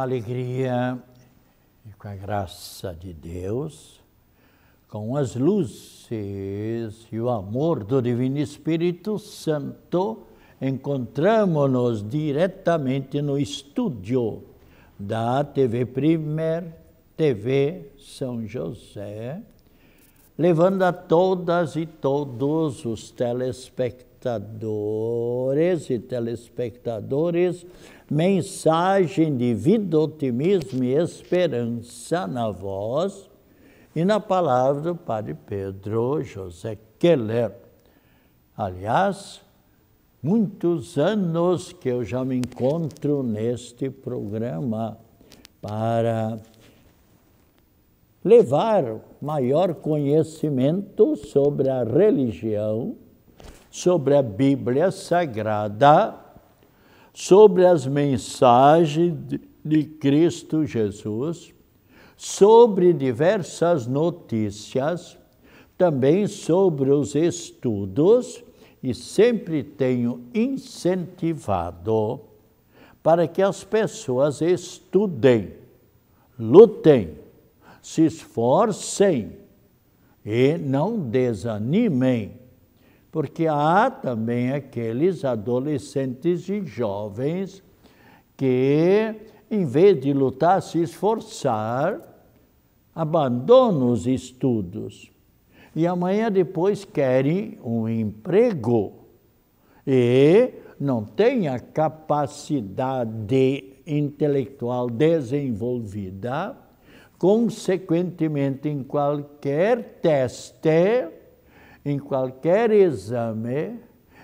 com a alegria e com a graça de Deus, com as luzes e o amor do Divino Espírito Santo, encontramos-nos diretamente no estúdio da TV Primer, TV São José, levando a todas e todos os telespectadores espectadores e telespectadores, mensagem de vida, otimismo e esperança na voz e na palavra do Padre Pedro José Keller. Aliás, muitos anos que eu já me encontro neste programa para levar maior conhecimento sobre a religião sobre a Bíblia Sagrada, sobre as mensagens de Cristo Jesus, sobre diversas notícias, também sobre os estudos, e sempre tenho incentivado para que as pessoas estudem, lutem, se esforcem e não desanimem porque há também aqueles adolescentes e jovens que, em vez de lutar, se esforçar, abandonam os estudos e amanhã depois querem um emprego e não têm a capacidade intelectual desenvolvida, consequentemente, em qualquer teste em qualquer exame,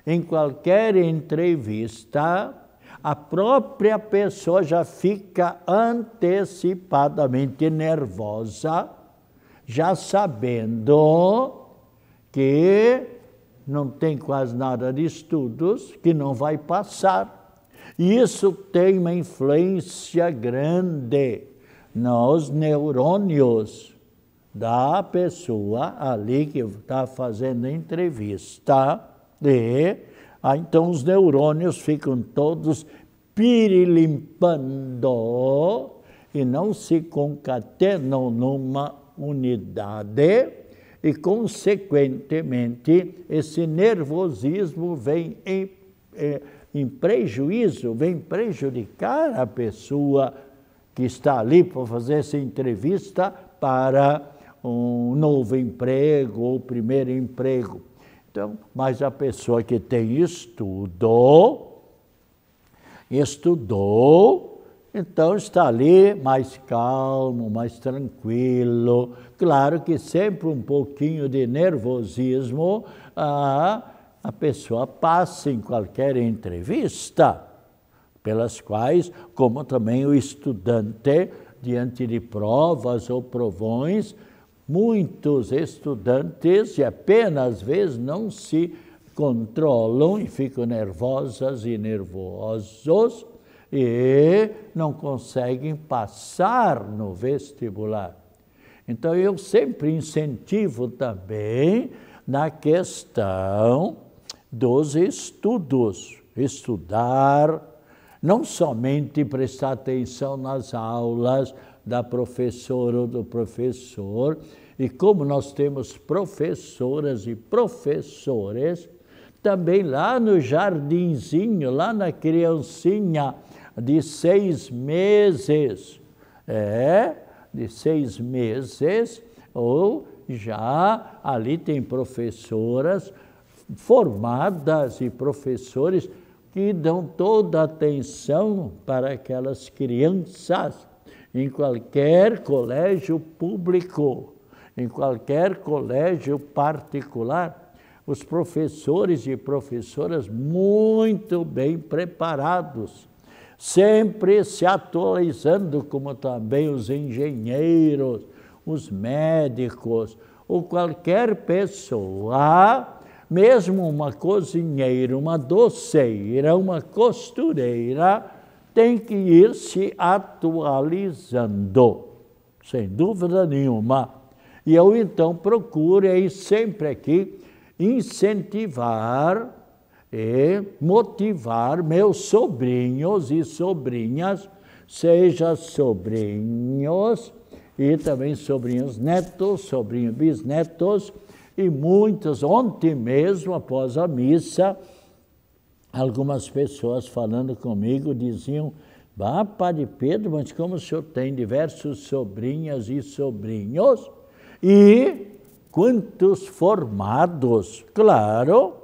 em qualquer entrevista, a própria pessoa já fica antecipadamente nervosa, já sabendo que não tem quase nada de estudos, que não vai passar. Isso tem uma influência grande nos neurônios da pessoa ali que está fazendo entrevista. E ah, então os neurônios ficam todos pirilimpando e não se concatenam numa unidade e, consequentemente, esse nervosismo vem em, é, em, prejuízo, vem prejudicar a pessoa que está ali para fazer essa entrevista para um novo emprego ou primeiro emprego. Então, mas a pessoa que tem estudo, estudou, então está ali mais calmo, mais tranquilo. Claro que sempre um pouquinho de nervosismo a, ah, a pessoa passa em qualquer entrevista, pelas quais, como também o estudante, diante de provas ou provões, Muitos estudantes, e apenas às vezes, não se controlam e ficam nervosas e nervosos e não conseguem passar no vestibular. Então, eu sempre incentivo também na questão dos estudos. Estudar, não somente prestar atenção nas aulas da professora ou do professor, e como nós temos professoras e professores, também lá no jardinzinho, lá na criancinha de seis meses, é, de seis meses, ou já ali tem professoras formadas e professores que dão toda a atenção para aquelas crianças em qualquer colégio público em qualquer colégio particular, os professores e professoras muito bem preparados, sempre se atualizando, como também os engenheiros, os médicos, ou qualquer pessoa, mesmo uma cozinheira, uma doceira, uma costureira, tem que ir se atualizando, sem dúvida nenhuma. E eu então procuro aí sempre aqui incentivar e motivar meus sobrinhos e sobrinhas, seja sobrinhos e também sobrinhos netos, sobrinhos bisnetos e muitas, ontem mesmo após a missa, algumas pessoas falando comigo diziam, ah, Padre Pedro, mas como o senhor tem diversos sobrinhas e sobrinhos, e quantos formados, claro,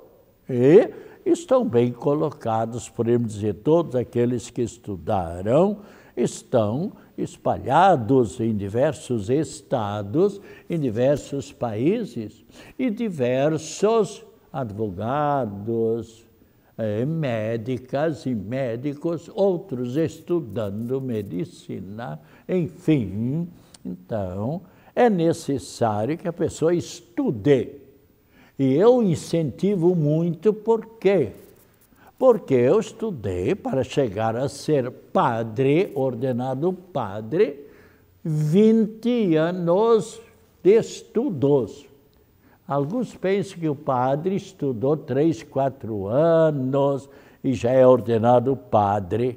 e estão bem colocados, podemos dizer, todos aqueles que estudaram estão espalhados em diversos estados, em diversos países, e diversos advogados, eh, médicas e médicos, outros estudando medicina, enfim. Então, é necessário que a pessoa estude. E eu incentivo muito, por quê? Porque eu estudei para chegar a ser padre, ordenado padre, 20 anos de estudos. Alguns pensam que o padre estudou 3, 4 anos e já é ordenado padre.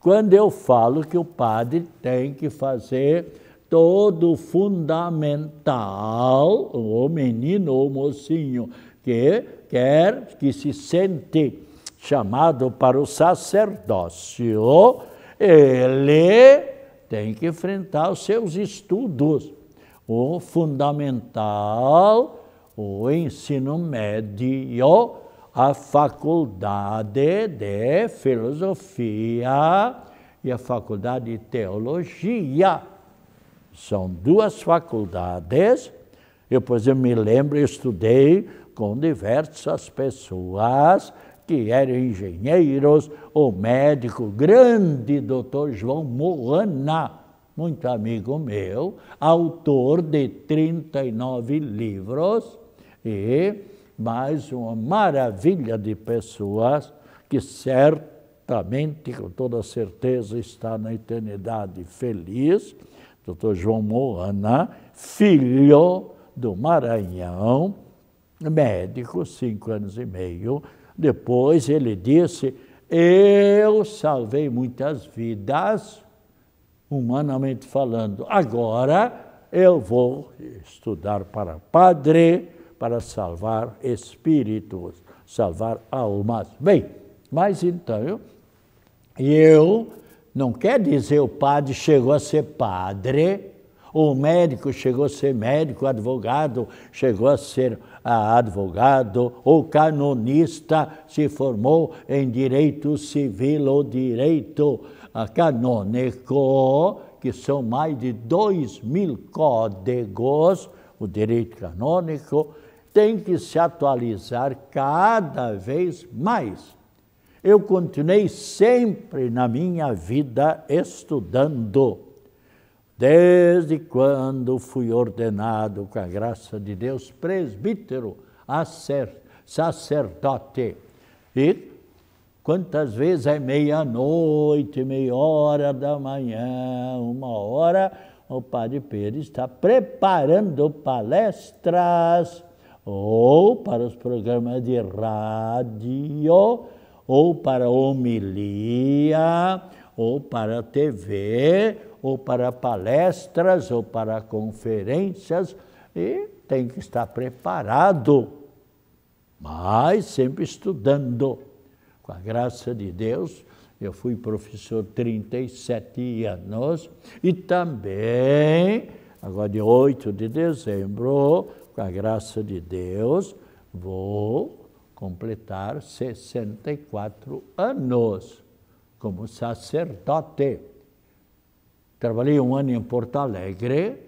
Quando eu falo que o padre tem que fazer todo fundamental, o menino ou mocinho que quer, que se sente chamado para o sacerdócio, ele tem que enfrentar os seus estudos, o fundamental, o ensino médio, a faculdade de filosofia e a faculdade de teologia são duas faculdades. Eu, por exemplo, me lembro, estudei com diversas pessoas que eram engenheiros, o médico grande doutor João Moana, muito amigo meu, autor de 39 livros e mais uma maravilha de pessoas que certamente, com toda certeza, está na eternidade feliz. Dr. João Moana, filho do Maranhão, médico, cinco anos e meio. Depois ele disse: Eu salvei muitas vidas, humanamente falando. Agora eu vou estudar para padre, para salvar espíritos, salvar almas. Bem, mas então eu, eu não quer dizer o padre chegou a ser padre, ou o médico chegou a ser médico, o advogado chegou a ser ah, advogado, ou canonista se formou em direito civil ou direito ah, canônico, que são mais de dois mil códigos, o direito canônico, tem que se atualizar cada vez mais eu continuei sempre na minha vida estudando. Desde quando fui ordenado, com a graça de Deus, presbítero, sacerdote. E quantas vezes é meia-noite, meia hora da manhã, uma hora, o Padre Pedro está preparando palestras ou para os programas de rádio ou para homilia, ou para TV, ou para palestras, ou para conferências, e tem que estar preparado, mas sempre estudando. Com a graça de Deus, eu fui professor 37 anos e também, agora de 8 de dezembro, com a graça de Deus, vou completar 64 anos como sacerdote. Trabalhei um ano em Porto Alegre,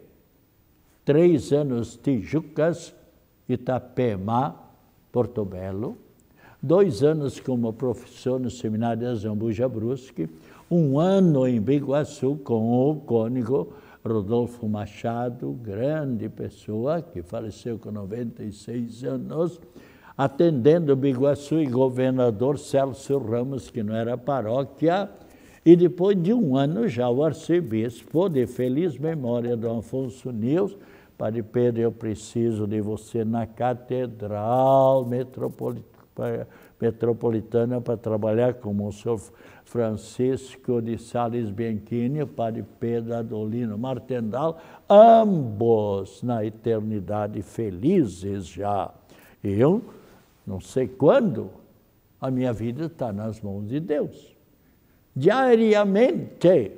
três anos em Tijucas, Itapema, Porto Belo, dois anos como professor no Seminário de Zambuja Brusque, um ano em Biguaçu com o cônigo Rodolfo Machado, grande pessoa que faleceu com 96 anos, atendendo Biguaçu e governador Celso Ramos, que não era paróquia, e depois de um ano já o arcebispo, de feliz memória, Dom Afonso Nils, Padre Pedro, eu preciso de você na Catedral Metropolitana para trabalhar com o senhor Francisco de Sales Bianchini, Padre Pedro Adolino Martendal, ambos na eternidade felizes já. Eu não sei quando, a minha vida está nas mãos de Deus. Diariamente,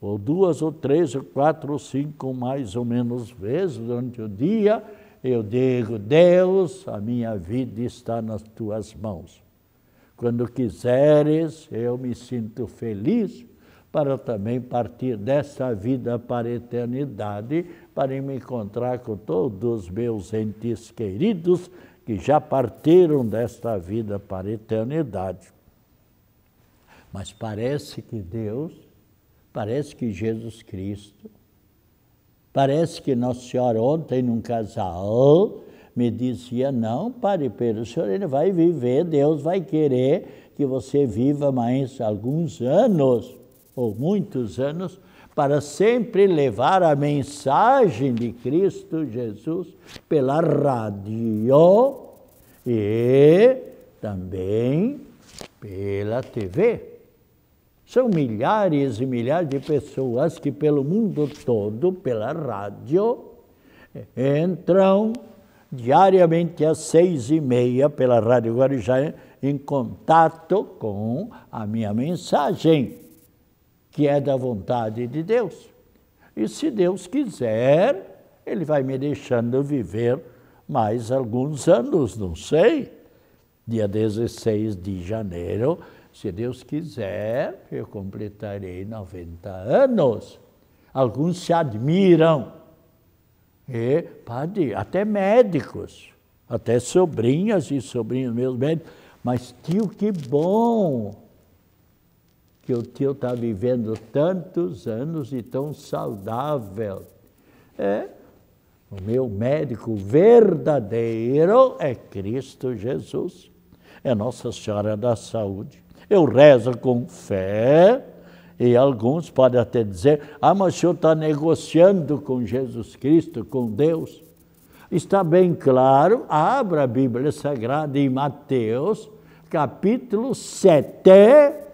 ou duas, ou três, ou quatro, ou cinco, mais ou menos vezes durante o dia, eu digo: Deus, a minha vida está nas tuas mãos. Quando quiseres, eu me sinto feliz para também partir dessa vida para a eternidade, para me encontrar com todos os meus entes queridos que já partiram desta vida para a eternidade. Mas parece que Deus, parece que Jesus Cristo, parece que Nossa Senhora ontem num casal me dizia, não, pare Pedro, o senhor ele vai viver, Deus vai querer que você viva mais alguns anos, ou muitos anos, para sempre levar a mensagem de Cristo Jesus pela rádio e também pela TV. São milhares e milhares de pessoas que pelo mundo todo, pela rádio, entram diariamente às seis e meia pela Rádio Guarujá em contato com a minha mensagem que é da vontade de Deus. E se Deus quiser, Ele vai me deixando viver mais alguns anos, não sei. Dia 16 de janeiro, se Deus quiser, eu completarei 90 anos. Alguns se admiram. E, padre, até médicos, até sobrinhas e sobrinhos meus médicos. Mas, tio, que bom! que o tio está vivendo tantos anos e tão saudável. É, o meu médico verdadeiro é Cristo Jesus, é Nossa Senhora da Saúde. Eu rezo com fé, e alguns podem até dizer: ah, mas o senhor está negociando com Jesus Cristo, com Deus. Está bem claro, abra a Bíblia Sagrada em Mateus, capítulo 7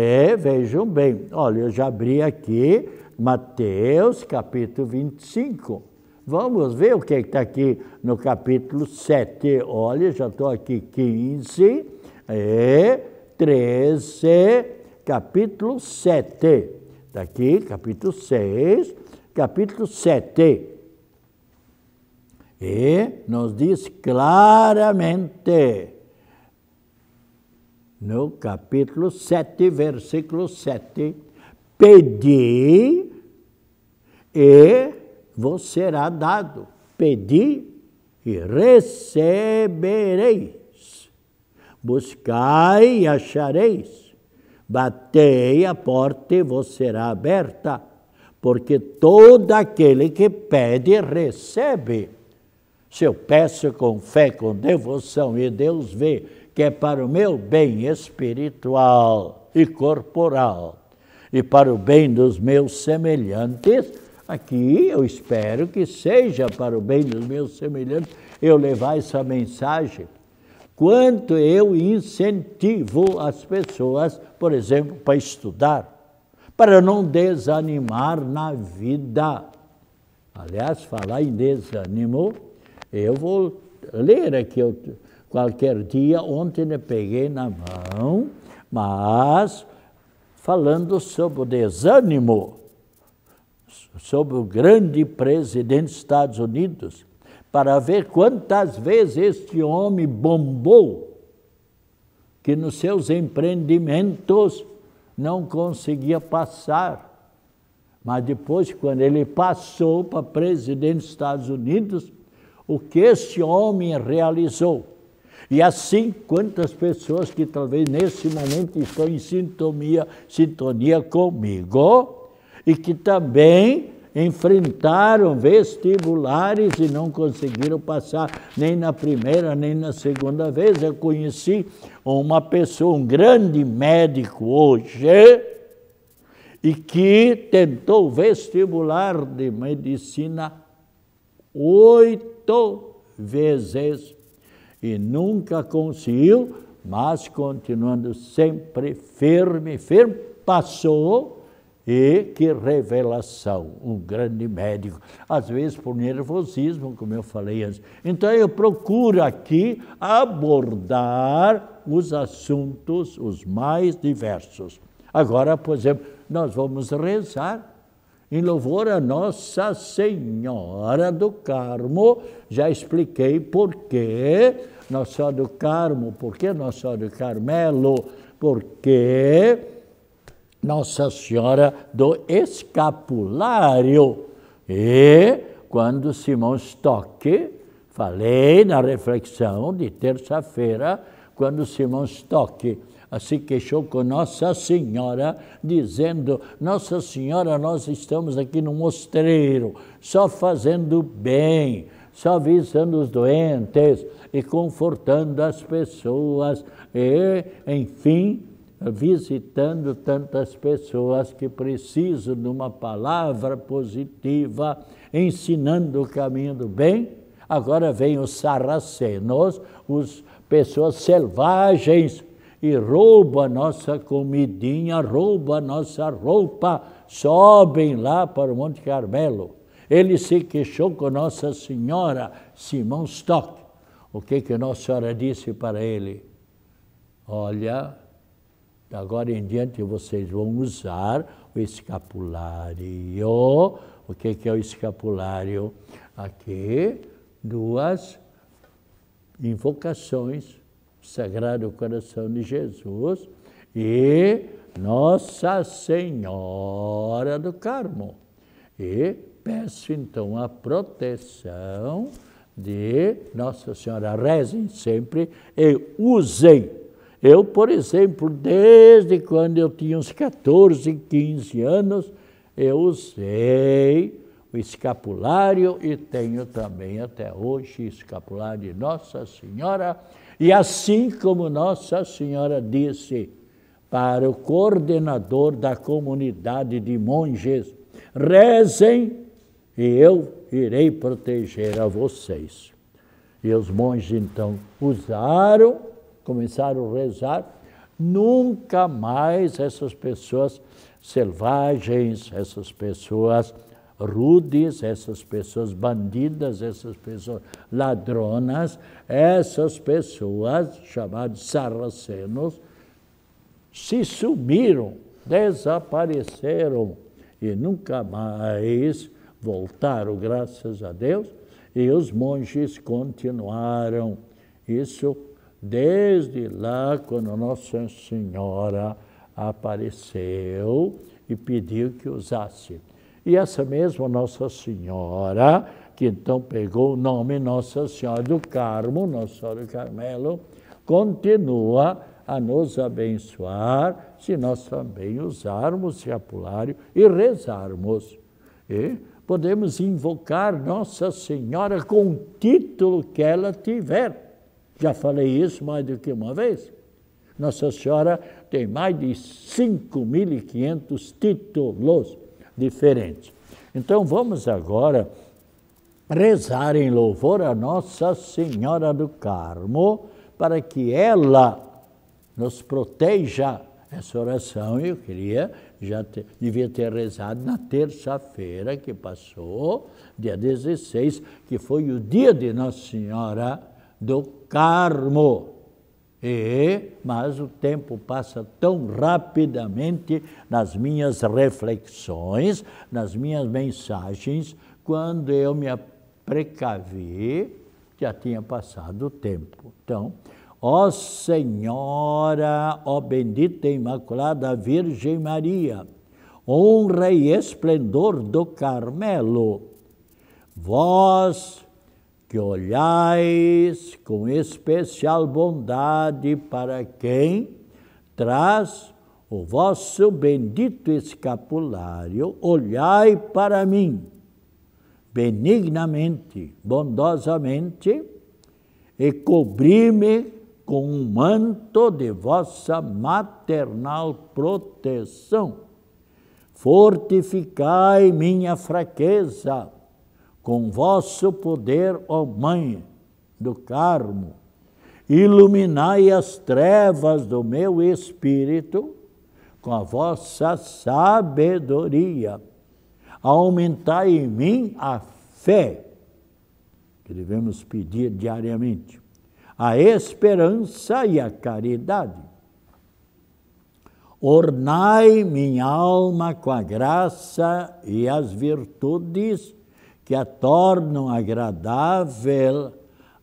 é, vejam bem, olha, eu já abri aqui Mateus capítulo 25. Vamos ver o que é está aqui no capítulo 7. Olha, já estou aqui 15 e 13, capítulo 7. Está aqui, capítulo 6, capítulo 7. E nos diz claramente no capítulo 7, versículo 7. Pedi e vos será dado. Pedi e recebereis. Buscai e achareis. Batei, a porta e vos será aberta. Porque todo aquele que pede, recebe. Se eu peço com fé, com devoção, e Deus vê que é para o meu bem espiritual e corporal e para o bem dos meus semelhantes, aqui eu espero que seja para o bem dos meus semelhantes eu levar essa mensagem. Quanto eu incentivo as pessoas, por exemplo, para estudar, para não desanimar na vida. Aliás, falar em desânimo, eu vou ler aqui qualquer dia. Ontem eu peguei na mão, mas falando sobre o desânimo, sobre o grande presidente dos Estados Unidos, para ver quantas vezes este homem bombou, que nos seus empreendimentos não conseguia passar. Mas depois, quando ele passou para presidente dos Estados Unidos, o que este homem realizou? E assim, quantas pessoas que talvez nesse momento estão em sintonia, sintonia comigo e que também enfrentaram vestibulares e não conseguiram passar nem na primeira nem na segunda vez. Eu conheci uma pessoa, um grande médico hoje, e que tentou vestibular de medicina oito vezes e nunca conseguiu, mas continuando sempre firme, firme, passou e que revelação, um grande médico, às vezes por nervosismo, como eu falei antes. Então eu procuro aqui abordar os assuntos os mais diversos. Agora, por exemplo, nós vamos rezar em louvor a Nossa Senhora do Carmo. Já expliquei por quê. Nossa Senhora do Carmo, por que Nossa Senhora do Carmelo? Porque Nossa Senhora do Escapulário. E quando Simão Stock, falei na reflexão de terça-feira, quando Simão Stock se assim queixou com Nossa Senhora, dizendo: Nossa Senhora, nós estamos aqui no mosteiro, só fazendo bem, só avisando os doentes e confortando as pessoas, e, enfim, visitando tantas pessoas que precisam de uma palavra positiva, ensinando o caminho do bem. Agora vem os sarracenos, os pessoas selvagens e rouba nossa comidinha, rouba nossa roupa, sobem lá para o Monte Carmelo. Ele se queixou com Nossa Senhora, Simão Stock. O que que Nossa Senhora disse para ele? Olha, agora em diante vocês vão usar o escapulário. O que que é o escapulário? Aqui, duas invocações Sagrado Coração de Jesus e Nossa Senhora do Carmo. E peço então a proteção de Nossa Senhora. Rezem sempre e usem. Eu, por exemplo, desde quando eu tinha uns 14, 15 anos, eu usei o escapulário e tenho também até hoje escapulário de Nossa Senhora e assim como Nossa Senhora disse para o coordenador da comunidade de monges, rezem e eu irei proteger a vocês. E os monges então usaram, começaram a rezar, nunca mais essas pessoas selvagens, essas pessoas rudes, essas pessoas bandidas, essas pessoas ladronas, essas pessoas chamadas sarracenos, se sumiram, desapareceram e nunca mais voltaram, graças a Deus, e os monges continuaram. Isso desde lá, quando Nossa Senhora apareceu e pediu que usasse e essa mesma Nossa Senhora, que então pegou o nome Nossa Senhora do Carmo, Nossa Senhora do Carmelo, continua a nos abençoar se nós também usarmos o apulário e rezarmos. E podemos invocar Nossa Senhora com o título que ela tiver. Já falei isso mais do que uma vez. Nossa Senhora tem mais de 5.500 títulos diferente. Então vamos agora rezar em louvor a Nossa Senhora do Carmo, para que ela nos proteja. Essa oração eu queria, já devia ter rezado na terça-feira que passou, dia 16, que foi o dia de Nossa Senhora do Carmo. E, mas o tempo passa tão rapidamente nas minhas reflexões, nas minhas mensagens, quando eu me precavi, já tinha passado o tempo. Então, ó Senhora, ó bendita e imaculada Virgem Maria, honra e esplendor do Carmelo, vós que olhais com especial bondade para quem traz o vosso bendito escapulário, olhai para mim benignamente, bondosamente, e cobri-me com um manto de vossa maternal proteção. Fortificai minha fraqueza com vosso poder, ó Mãe do Carmo, iluminai as trevas do meu espírito com a vossa sabedoria. Aumentai em mim a fé, que devemos pedir diariamente, a esperança e a caridade. Ornai minha alma com a graça e as virtudes que a tornam agradável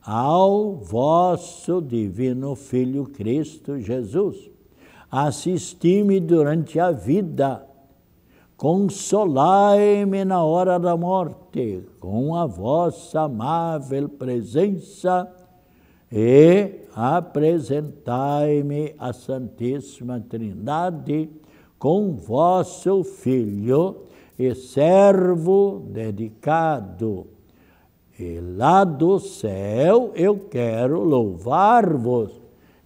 ao vosso divino Filho Cristo Jesus. Assisti-me durante a vida, consolai-me na hora da morte, com a vossa amável presença, e apresentai-me à Santíssima Trindade com vosso Filho e servo dedicado. E lá do céu eu quero louvar-vos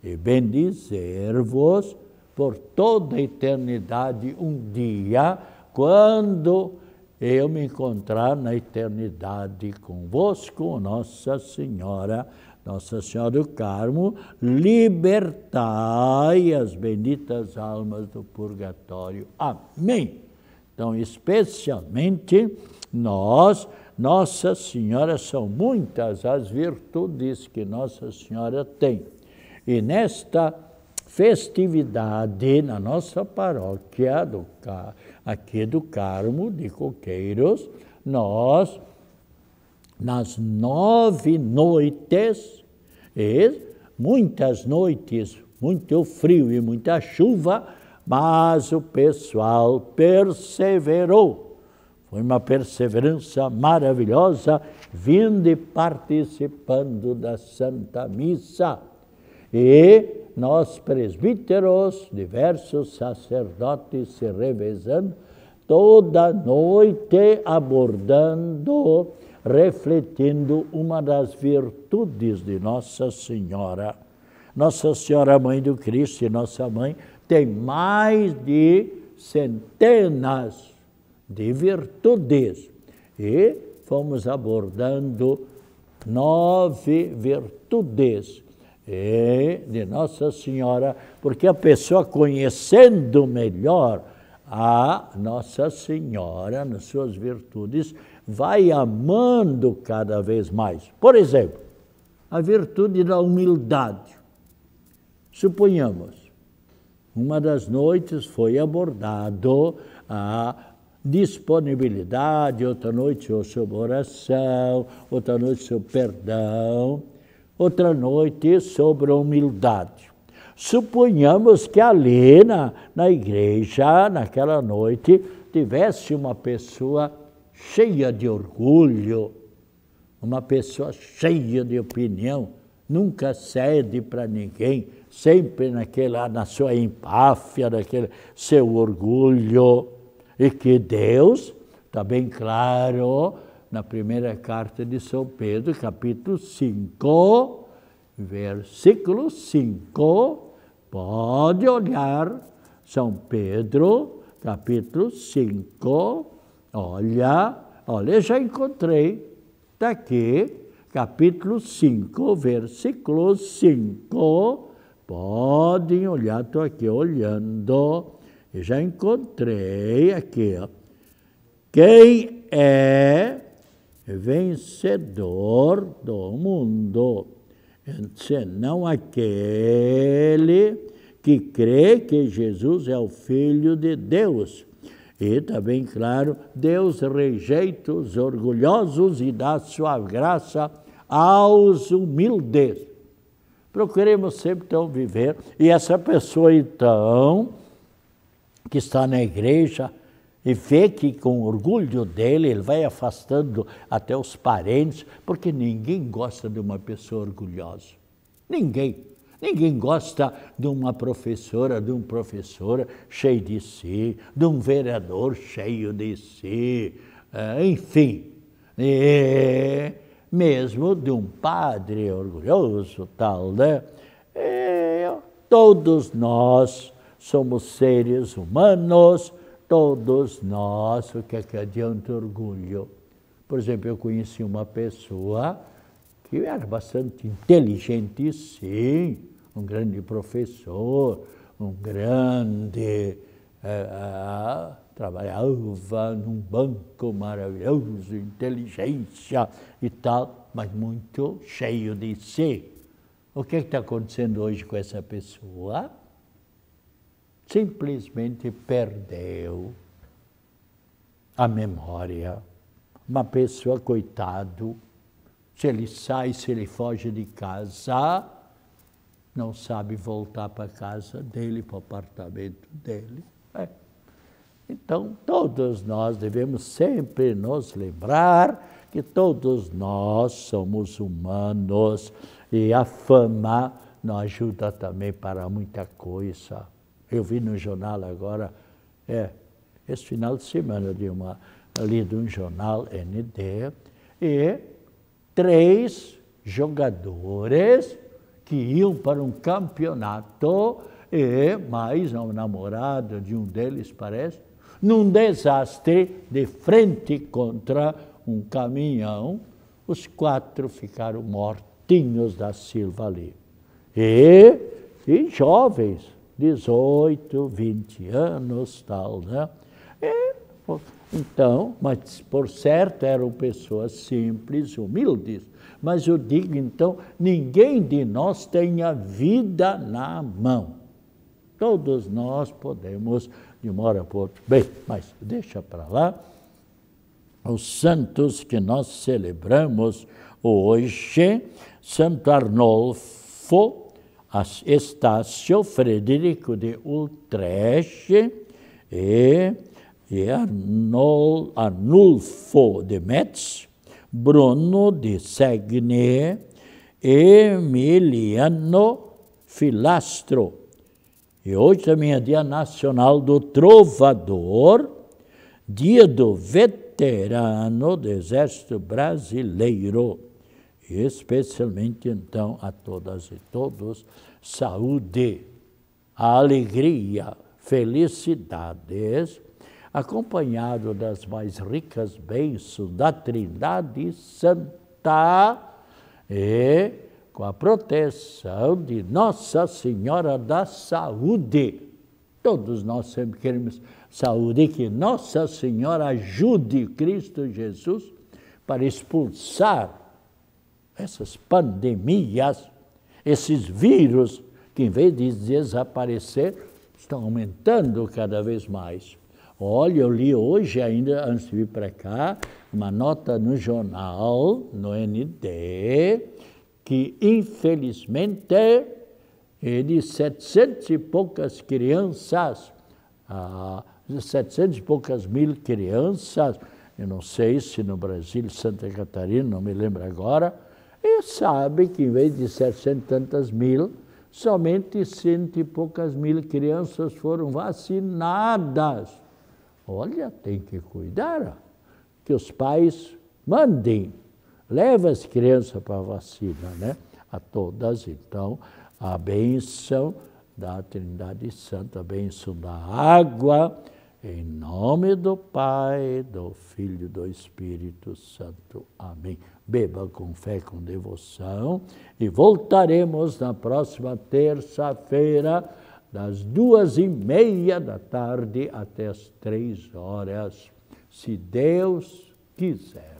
e bendizer-vos por toda a eternidade um dia, quando eu me encontrar na eternidade convosco, Nossa Senhora, Nossa Senhora do Carmo, libertai as benditas almas do purgatório. Amém. Então, especialmente nós, Nossa Senhora, são muitas as virtudes que Nossa Senhora tem. E nesta festividade, na nossa paróquia do, aqui do Carmo de Coqueiros, nós, nas nove noites, e muitas noites, muito frio e muita chuva, mas o pessoal perseverou. Foi uma perseverança maravilhosa, vindo e participando da Santa Missa. E nós, presbíteros, diversos sacerdotes se revezando, toda noite abordando, refletindo uma das virtudes de Nossa Senhora. Nossa Senhora, Mãe do Cristo e Nossa Mãe, tem mais de centenas de virtudes. E fomos abordando nove virtudes de Nossa Senhora, porque a pessoa conhecendo melhor a Nossa Senhora nas suas virtudes vai amando cada vez mais. Por exemplo, a virtude da humildade. Suponhamos, uma das noites foi abordado a disponibilidade, outra noite o seu oração, outra noite seu perdão, outra noite sobre a humildade. Suponhamos que ali na, na igreja, naquela noite, tivesse uma pessoa cheia de orgulho, uma pessoa cheia de opinião, nunca cede para ninguém, sempre naquela, na sua empáfia, naquele seu orgulho. E que Deus, está bem claro, na primeira carta de São Pedro, capítulo 5, versículo 5, pode olhar São Pedro, capítulo 5, olha, olha, já encontrei, está aqui, capítulo 5, versículo 5, Podem olhar, estou aqui olhando. Eu já encontrei aqui, ó. Quem é vencedor do mundo? Senão aquele que crê que Jesus é o Filho de Deus. E também, claro, Deus rejeita os orgulhosos e dá sua graça aos humildes. Procuremos sempre então viver. E essa pessoa então, que está na igreja e vê que com orgulho dele ele vai afastando até os parentes, porque ninguém gosta de uma pessoa orgulhosa. Ninguém. Ninguém gosta de uma professora, de um professor cheio de si, de um vereador cheio de si, é, enfim. E é, mesmo de um padre orgulhoso, tal, né? E todos nós somos seres humanos, todos nós, o que é que adianta orgulho? Por exemplo, eu conheci uma pessoa que era bastante inteligente, sim, um grande professor, um grande. Uh, uh, trabalhava num banco maravilhoso, inteligência e tal, mas muito cheio de si. O que é está acontecendo hoje com essa pessoa? Simplesmente perdeu a memória. Uma pessoa, coitado, se ele sai, se ele foge de casa, não sabe voltar para casa dele, para o apartamento dele. É. Então, todos nós devemos sempre nos lembrar que todos nós somos humanos e a fama não ajuda também para muita coisa. Eu vi no jornal agora, é, esse final de semana, de uma, li de um jornal ND, e três jogadores que iam para um campeonato, e mais um namorado de um deles, parece, num desastre de frente contra um caminhão, os quatro ficaram mortinhos da Silva ali. E, e jovens, 18, 20 anos, tal, né? E, então, mas por certo eram pessoas simples, humildes. Mas eu digo então, ninguém de nós tem a vida na mão. Todos nós podemos de uma hora para outra. Bem, mas deixa para lá. Os santos que nós celebramos hoje, Santo Arnolfo, Estácio Frederico de Utrecht e, e Arnol, Arnulfo de Metz, Bruno de e Emiliano Filastro e hoje também é Dia Nacional do Trovador, Dia do Veterano do Exército Brasileiro. E especialmente, então, a todas e todos, saúde, alegria, felicidades, acompanhado das mais ricas bênçãos da Trindade Santa e com a proteção de Nossa Senhora da Saúde. Todos nós sempre queremos saúde, que Nossa Senhora ajude Cristo Jesus para expulsar essas pandemias, esses vírus que, em vez de desaparecer, estão aumentando cada vez mais. Olha, eu li hoje ainda, antes de vir para cá, uma nota no jornal, no ND, que infelizmente é de 700 e poucas crianças, ah, 700 e poucas mil crianças, eu não sei se no Brasil, Santa Catarina, não me lembro agora, e sabe que em vez de 700 e tantas mil, somente cento e poucas mil crianças foram vacinadas. Olha, tem que cuidar que os pais mandem Leva as crianças para a vacina, né? A todas, então, a bênção da Trindade Santa, a bênção da água, em nome do Pai, do Filho e do Espírito Santo. Amém. Beba com fé, com devoção e voltaremos na próxima terça-feira, das duas e meia da tarde até as três horas, se Deus quiser.